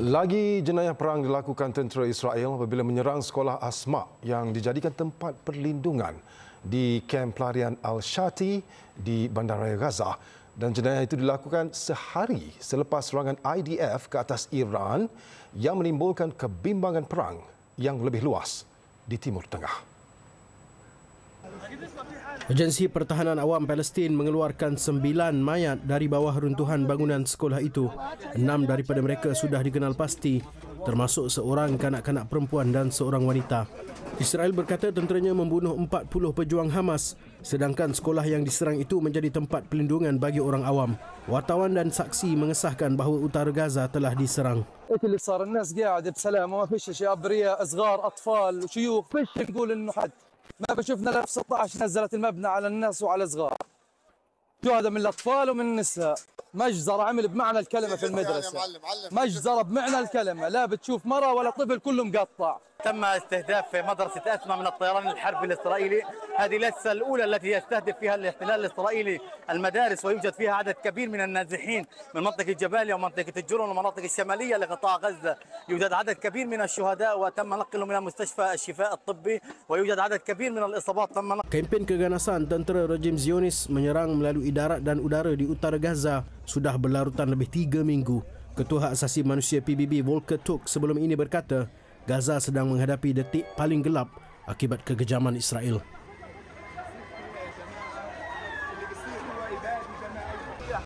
Lagi jenayah perang dilakukan tentera Israel apabila menyerang sekolah Asma yang dijadikan tempat perlindungan di kem pelarian Al-Shati di Bandaraya Gaza. Dan jenayah itu dilakukan sehari selepas serangan IDF ke atas Iran yang menimbulkan kebimbangan perang yang lebih luas di Timur Tengah. Agensi Pertahanan Awam Palestin mengeluarkan sembilan mayat dari bawah runtuhan bangunan sekolah itu. Enam daripada mereka sudah dikenal pasti, termasuk seorang kanak-kanak perempuan dan seorang wanita. Israel berkata tenteranya membunuh 40 pejuang Hamas, sedangkan sekolah yang diserang itu menjadi tempat pelindungan bagi orang awam. Wartawan dan saksi mengesahkan bahawa utara Gaza telah diserang. ما بشوفنا الا 16 نزلت المبنى على الناس وعلى صغار شهداء من الاطفال ومن النساء مجزره عمل بمعنى الكلمه في المدرسه مجزره بمعنى الكلمه لا بتشوف مره ولا طفل كله مقطع تم استهداف مدرسه اسماء من الطيران الحربي الاسرائيلي هذه ليست الأولى التي يستهدف فيها الاحتلال الإسرائيلي المدارس ويوجد فيها عدد كبير من النازحين من منطقة جباليا ومنطقة الجرون والمناطق الشمالية لقطاع غزة يوجد عدد كبير من الشهداء وتم نقلهم إلى مستشفى الشفاء الطبي ويوجد عدد كبير من الإصابات تم نقلهم كيمبين كغانسان تنتر رجيم زيونيس menyerang melalui darat dan udara di utara Gaza sudah berlarutan lebih tiga minggu. Ketua Asasi Manusia PBB Volker Tuk sebelum ini berkata, Gaza sedang menghadapi detik paling gelap akibat kekejaman Israel.